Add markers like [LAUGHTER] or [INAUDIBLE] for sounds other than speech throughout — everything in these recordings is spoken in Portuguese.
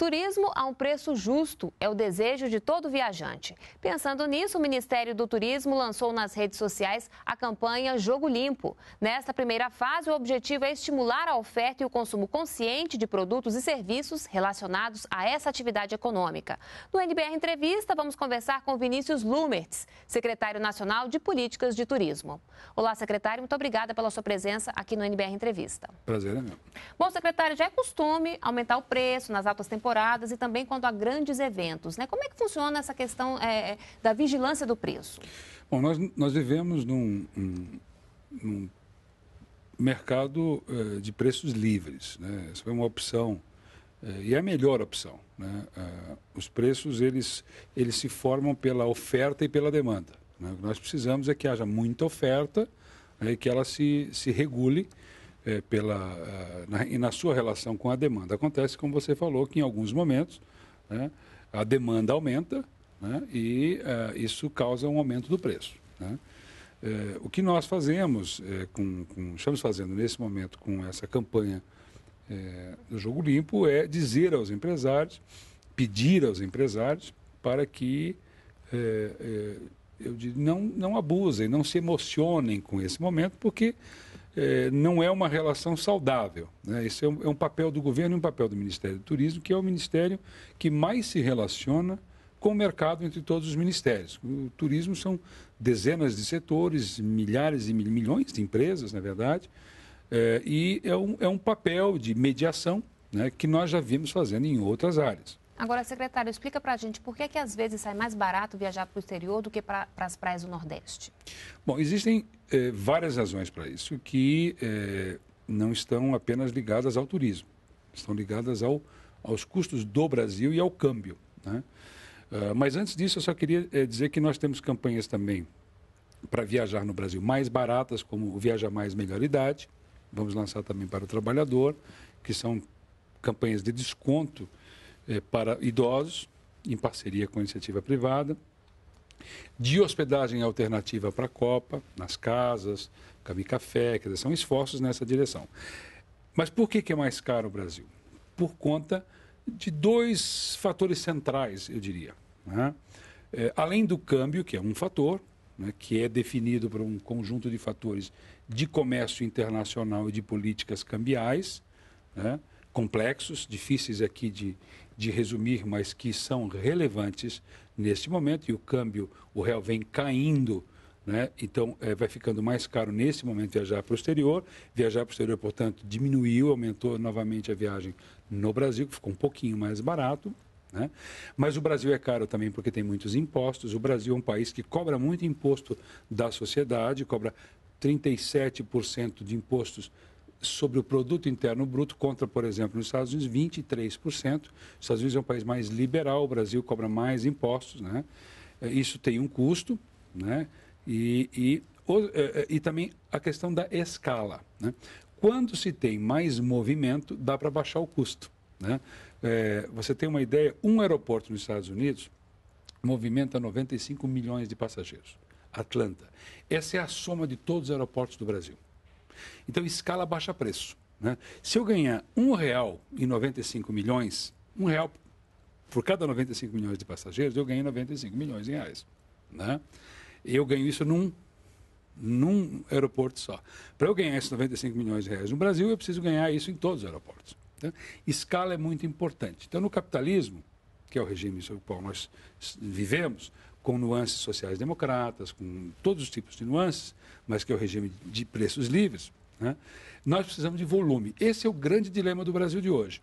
Turismo a um preço justo é o desejo de todo viajante. Pensando nisso, o Ministério do Turismo lançou nas redes sociais a campanha Jogo Limpo. Nesta primeira fase, o objetivo é estimular a oferta e o consumo consciente de produtos e serviços relacionados a essa atividade econômica. No NBR Entrevista, vamos conversar com Vinícius Lumertz, secretário nacional de Políticas de Turismo. Olá, secretário, muito obrigada pela sua presença aqui no NBR Entrevista. Prazer é meu. Bom, secretário, já é costume aumentar o preço nas altas temporadas temporadas e também quando há grandes eventos. Né? Como é que funciona essa questão é, é da vigilância do preço? Bom, nós, nós vivemos num, um, num mercado é, de preços livres. Né? Essa foi uma opção é, e é a melhor opção. Né? os preços eles, eles se formam pela oferta e pela demanda. Né? O que nós precisamos é que haja muita oferta né, e que ela se, se regule é, pela, ah, na, e na sua relação com a demanda. Acontece, como você falou, que em alguns momentos né, a demanda aumenta né, e ah, isso causa um aumento do preço. Né? É, o que nós fazemos, é, com, com, estamos fazendo nesse momento com essa campanha é, do Jogo Limpo, é dizer aos empresários, pedir aos empresários para que é, é, eu digo, não, não abusem, não se emocionem com esse momento, porque é, não é uma relação saudável. Né? Esse é um, é um, papel do governo e um papel do Ministério do Turismo, que é o ministério que mais se relaciona com o mercado entre todos os ministérios. O turismo são dezenas de setores, milhares e mil, milhões de empresas, na verdade, é, e é um, é um papel de mediação né, que nós já vimos fazendo em outras áreas. Agora, secretário, explica para a gente por que, é que às vezes sai mais barato viajar para o exterior do que para as praias do Nordeste? Bom, existem eh, várias razões para isso que eh, não estão apenas ligadas ao turismo, estão ligadas ao, aos custos do Brasil e ao câmbio. Né? Uh, mas antes disso, eu só queria eh, dizer que nós temos campanhas também para viajar no Brasil mais baratas, como o Viaja Mais Melhor Idade, vamos lançar também para o trabalhador, que são campanhas de desconto é, para idosos, em parceria com a iniciativa privada, de hospedagem alternativa para a Copa, nas casas, Cami Café, quer dizer, são esforços nessa direção. Mas por que, que é mais caro o Brasil? Por conta de dois fatores centrais, eu diria. Né? É, além do câmbio, que é um fator, né, que é definido por um conjunto de fatores de comércio internacional e de políticas cambiais, né, complexos, difíceis aqui de, de resumir, mas que são relevantes neste momento, e o câmbio, o real vem caindo. Né? Então, é, vai ficando mais caro nesse momento viajar para o exterior. Viajar para o exterior, portanto, diminuiu, aumentou novamente a viagem no Brasil, que ficou um pouquinho mais barato. Né? Mas o Brasil é caro também porque tem muitos impostos. O Brasil é um país que cobra muito imposto da sociedade, cobra 37% de impostos sobre o produto interno bruto contra, por exemplo, nos Estados Unidos, 23%. Os Estados Unidos é um país mais liberal, o Brasil cobra mais impostos, né? É, isso tem um custo, né? E, e, o, é, é, e também a questão da escala, né? Quando se tem mais movimento, dá para baixar o custo, né? É, você tem uma ideia, um aeroporto nos Estados Unidos movimenta 95 milhões de passageiros. Atlanta. Essa é a soma de todos os aeroportos do Brasil. Então, escala baixa preço. Né? Se eu ganhar um real em 95 milhões, um real por cada 95 milhões de passageiros, eu ganho 95 milhões de reais. Né? Eu ganho isso num, num aeroporto só. Para eu ganhar esses 95 milhões de reais no Brasil, eu preciso ganhar isso em todos os aeroportos. Né? Escala é muito importante. Então, no capitalismo, que é o regime sobre o qual nós vivemos, com nuances sociais democratas, com todos os tipos de nuances, mas que é o regime de preços livres, né? Nós precisamos de volume. Esse é o grande dilema do Brasil de hoje.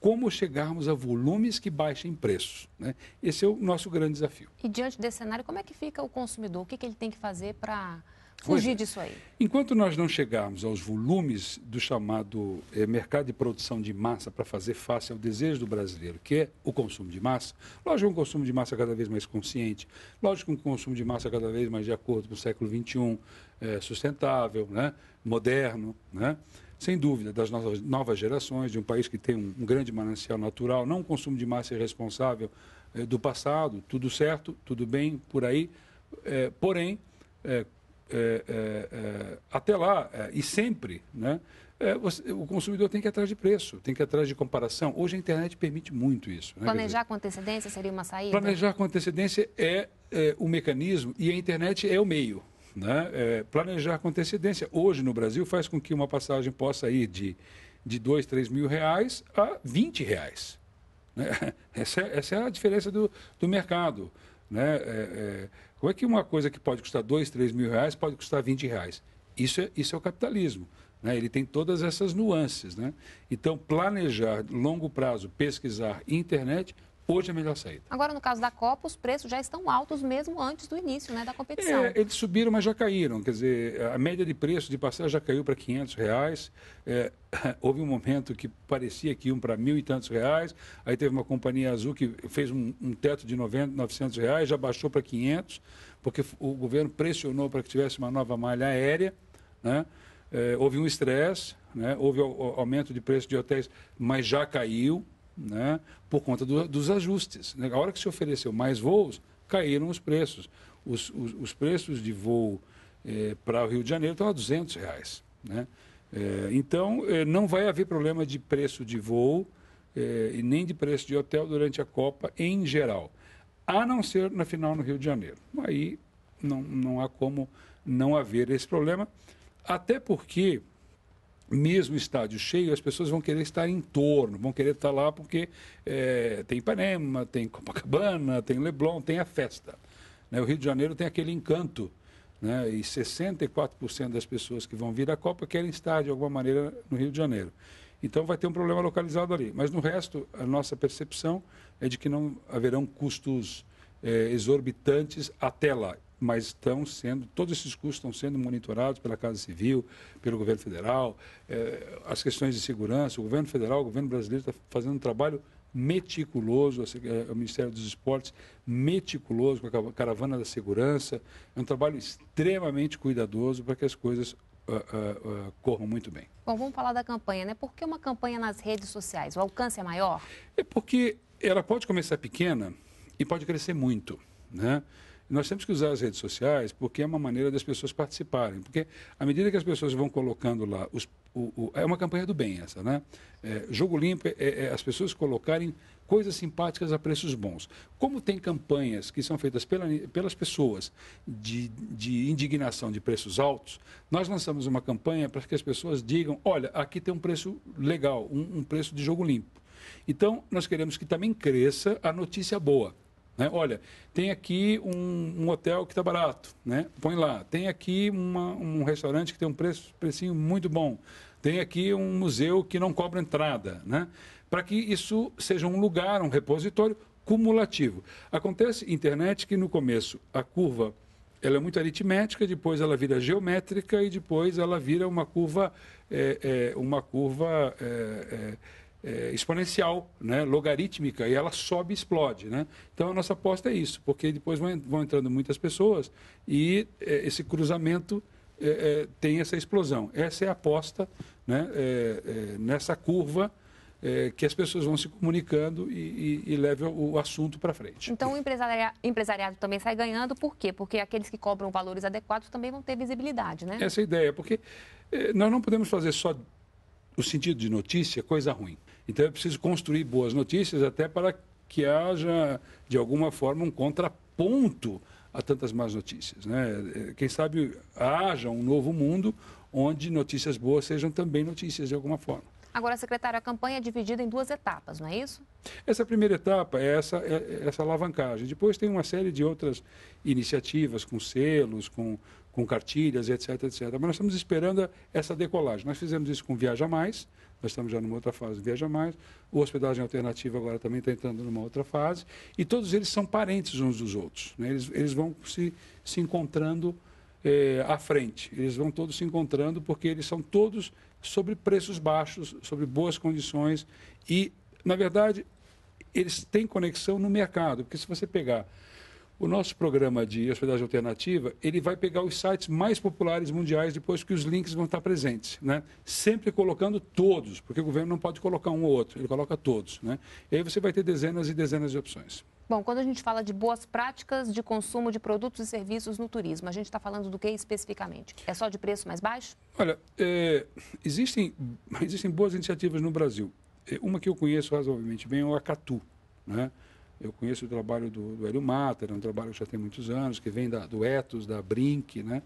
Como chegarmos a volumes que baixem preços? Né? Esse é o nosso grande desafio. E diante desse cenário, como é que fica o consumidor? O que, que ele tem que fazer para Fugir é. disso aí. Enquanto nós não chegarmos aos volumes do chamado eh, mercado de produção de massa para fazer face ao desejo do brasileiro, que é o consumo de massa, lógico um consumo de massa é cada vez mais consciente, lógico um consumo de massa é cada vez mais de acordo com o século XXI, eh, sustentável, né? moderno, né? sem dúvida, das nossas novas gerações, de um país que tem um, um grande manancial natural, não um consumo de massa irresponsável eh, do passado, tudo certo, tudo bem por aí, porém é, é, é, até lá, e sempre, né? É, você, o consumidor tem que ir atrás de preço, tem que ir atrás de comparação. Hoje a internet permite muito isso. Né? Planejar dizer, com antecedência seria uma saída? Planejar com antecedência é, é, o mecanismo e a internet é o meio. Né? É, planejar com antecedência hoje no Brasil faz com que uma passagem possa ir de, de 2, 3 mil reais a 20 reais. Né? [LAUGHS] Essa, essa, é a diferença do, do mercado. Né? Como é que uma coisa que pode custar dois, três mil reais pode custar 20 reais? Isso é, isso é o capitalismo. Né? Ele tem todas essas nuances. Né? Então, planejar longo prazo, pesquisar internet Hoje é a melhor saída. Agora, no caso da Copa, os preços já estão altos mesmo antes do início né, da competição. É, eles subiram, mas já caíram. Quer dizer, a média de preço de parcela já caiu para 500 reais. É, [LAUGHS] houve um momento que parecia que iam para mil e tantos reais. Aí teve uma companhia azul que fez um, um teto de 90, 900 reais, já baixou para 500, porque o governo pressionou para que tivesse uma nova malha aérea. Né? É, houve um estresse, né? houve o, o aumento de preço de hotéis, mas já caiu né, por conta do, dos ajustes. Né. A hora que se ofereceu mais voos, caíram os preços. Os, os, os preços de voo eh, para o Rio de Janeiro estão a 200 reais. Né? Eh, então, eh, não vai haver problema de preço de voo e nem de preço de hotel durante a Copa em geral, a não ser na final no Rio de Janeiro. Aí não, não há como não haver esse problema, até porque mesmo estádio cheio, as pessoas vão querer estar em torno, vão querer estar lá porque é, tem Ipanema, tem Copacabana, tem Leblon, tem a festa. Né? O Rio de Janeiro tem aquele encanto. Né? E 64% das pessoas que vão vir à Copa querem estar de alguma maneira no Rio de Janeiro. Então vai ter um problema localizado ali. Mas no resto, a nossa percepção é de que não haverão custos é, exorbitantes até lá mas estão sendo, todos esses custos estão sendo monitorados pela Casa Civil, pelo governo federal, é, as questões de segurança, o governo federal, o governo brasileiro está fazendo um trabalho meticuloso, é, o Ministério dos Esportes meticuloso com a caravana da segurança, é um trabalho extremamente cuidadoso para que as coisas Uh, uh, uh, corram muito bem. Bom, vamos falar da campanha, né? Por que uma campanha nas redes sociais? O alcance é maior? É porque ela pode começar pequena e pode crescer muito, né? Nós temos que usar as redes sociais porque é uma maneira das pessoas participarem. Porque à medida que as pessoas vão colocando lá, os, o, o, é uma campanha do bem essa, né? É, jogo limpo é, é, é as pessoas colocarem coisas simpáticas a preços bons. Como tem campanhas que são feitas pela, pelas pessoas de, de indignação de preços altos, nós lançamos uma campanha para que as pessoas digam: olha, aqui tem um preço legal, um, um preço de jogo limpo. Então, nós queremos que também cresça a notícia boa. Né? Olha, tem aqui um, um hotel que está barato, né? põe lá. Tem aqui uma, um restaurante que tem um preço, precinho muito bom. Tem aqui um museu que não cobra entrada. Né? Para que isso seja um lugar, um repositório cumulativo. Acontece internet que no começo a curva ela é muito aritmética, depois ela vira geométrica e depois ela vira uma curva, é, é, uma curva é, é, exponencial, né, logarítmica, e ela sobe e explode. Né? Então, a nossa aposta é isso, porque depois vão, entrando muitas pessoas e é, esse cruzamento é, é, tem essa explosão. Essa é a aposta né, é, é, nessa curva que as pessoas vão se comunicando e, e, e o assunto para frente. Então, o empresariado, empresariado, também sai ganhando, por quê? Porque aqueles que cobram valores adequados também vão ter visibilidade, né? Essa é a ideia, porque nós não podemos fazer só o sentido de notícia coisa ruim. Então é preciso construir boas notícias até para que haja, de alguma forma, um contraponto a tantas más notícias. Né? É, quem sabe haja um novo mundo onde notícias boas sejam também notícias de alguma forma. Agora, secretário, a campanha é dividida em duas etapas, não é isso? Essa primeira etapa é essa, é, é essa alavancagem. Depois tem uma série de outras iniciativas, com selos, com, com cartilhas, etc, etc. Mas nós estamos esperando essa decolagem. Nós fizemos isso com Viaja Mais, nós estamos já numa outra fase Viaja Mais, o Hospedagem Alternativa agora também está entrando numa outra fase, e todos eles são parentes uns dos outros, né? eles, eles vão se, se encontrando eh, à frente, eles vão todos se encontrando porque eles são todos sobre preços baixos, sobre boas condições, e, na verdade, eles têm conexão no mercado, porque se você pegar o nosso programa de hospedagem alternativa, ele vai pegar os sites mais populares mundiais depois que os links vão estar presentes, né? Sempre colocando todos, porque o governo não pode colocar um ou outro, ele coloca todos, né? E aí você vai ter dezenas e dezenas de opções. Bom, quando a gente fala de boas práticas de consumo de produtos e serviços no turismo, a gente está falando do que especificamente? É só de preço mais baixo? Olha, é, existem, existem boas iniciativas no Brasil. É, uma que eu conheço razoavelmente bem é o Acatu, né? Eu conheço o trabalho do, do Hélio Mater, é um trabalho que já tem muitos anos, que vem da, do Etos, da Brink. Né?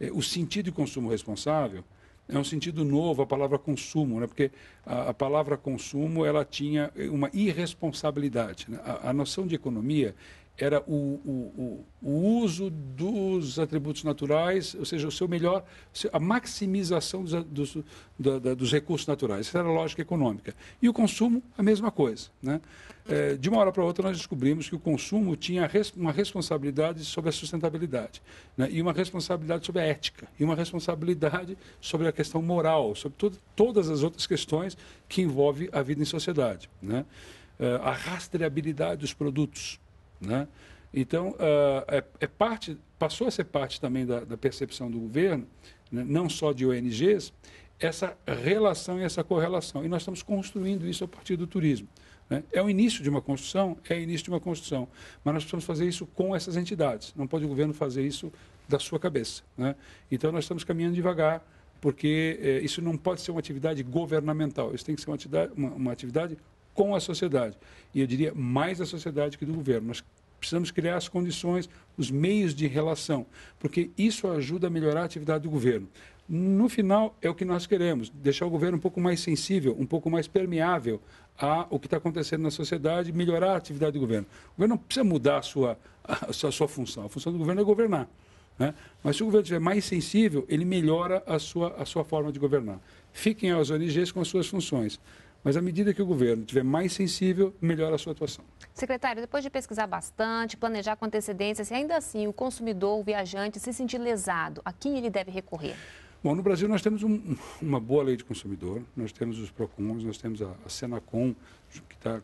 É, o sentido de consumo responsável é um sentido novo a palavra consumo, né? porque a, a palavra consumo ela tinha uma irresponsabilidade. Né? A, a, noção de economia era o, o, o, o, uso dos atributos naturais, ou seja, o seu melhor, a maximização dos, dos, da, da, dos recursos naturais. Essa era a lógica econômica. E o consumo, a mesma coisa. Né? É, de uma hora para outra, nós descobrimos que o consumo tinha uma responsabilidade sobre a sustentabilidade, né? e uma responsabilidade sobre a ética, e uma responsabilidade sobre a questão moral, sobre to todas as outras questões que envolvem a vida em sociedade. Né? É, a rastreabilidade dos produtos. Né? Então, uh, é, é, parte, passou a ser parte também da, da percepção do governo, né, não só de ONGs, essa relação e essa correlação. E nós estamos construindo isso a partir do turismo. Né? É o início de uma construção, é o início de uma construção. Mas nós precisamos fazer isso com essas entidades. Não pode o governo fazer isso da sua cabeça. Né? Então, nós estamos caminhando devagar, porque eh, isso não pode ser uma atividade governamental. Isso tem que ser uma atividade, uma, uma atividade com a sociedade. E eu diria mais a sociedade que do governo. Nós precisamos criar as condições, os meios de relação, porque isso ajuda a melhorar a atividade do governo. No final, é o que nós queremos: deixar o governo um pouco mais sensível, um pouco mais permeável a o que está acontecendo na sociedade, melhorar a atividade do governo. O governo não precisa mudar a sua, a sua, a sua função, a função do governo é governar. Né? Mas se o governo estiver mais sensível, ele melhora a sua, a sua forma de governar. Fiquem as ONGs com as suas funções. Mas à medida que o governo estiver mais sensível, melhora a sua atuação. Secretário, depois de pesquisar bastante, planejar com antecedência, se ainda assim o consumidor, o viajante, se sentir lesado, a quem ele deve recorrer? Bom, no Brasil nós temos um, uma boa lei de consumidor, nós temos os PROCONs, nós temos a, a Senacom, que está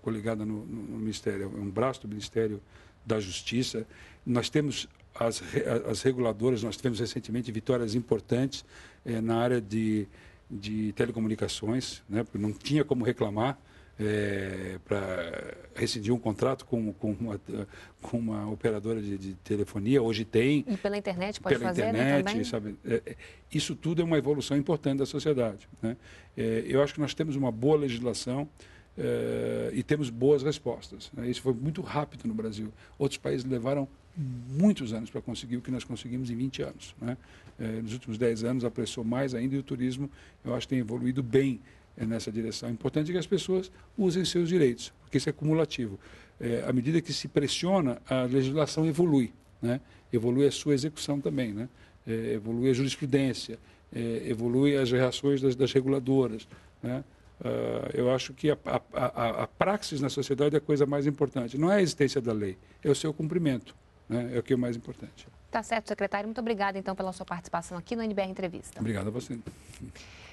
coligada no, no, no Ministério, é um braço do Ministério da Justiça. Nós temos as, as reguladoras, nós tivemos recentemente vitórias importantes eh, na área de de telecomunicações, né, não tinha como reclamar é, para rescindir um contrato com, com, uma, com uma operadora de, de, telefonia, hoje tem. E pela internet pode pela fazer, né, internet, né, sabe, é, é, isso tudo é uma evolução importante da sociedade. Né? É, eu acho que nós temos uma boa legislação, é, e temos boas respostas. Né? Isso foi muito rápido no Brasil. Outros países levaram muitos anos para conseguir o que nós conseguimos em 20 anos. Né? Eh, nos últimos 10 anos apressou mais ainda e o turismo, eu acho, tem evoluído bem eh, nessa direção. É importante que as pessoas usem seus direitos, porque isso é cumulativo. É, à medida que se pressiona, a legislação evolui, né? evolui a sua execução também, né? evolui a jurisprudência, é, evolui as reações das, das reguladoras. Né? Uh, eu acho que a, a, a, a, praxis na sociedade é a coisa mais importante. Não é a existência da lei, é o seu cumprimento. Né? É o que é o mais importante. Tá certo, secretário. Muito obrigada, então, pela sua participação aqui no NBR Entrevista. Obrigado a você.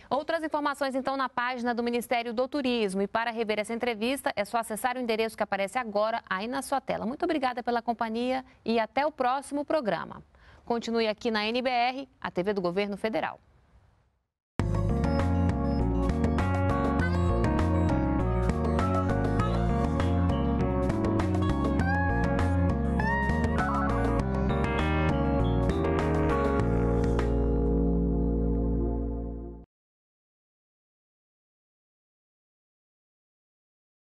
Outras informações, então, na página do Ministério do Turismo. E para rever essa entrevista, é só acessar o endereço que aparece agora aí na sua tela. Muito obrigada pela companhia e até o próximo programa. Continue aqui na NBR, a TV do Governo Federal.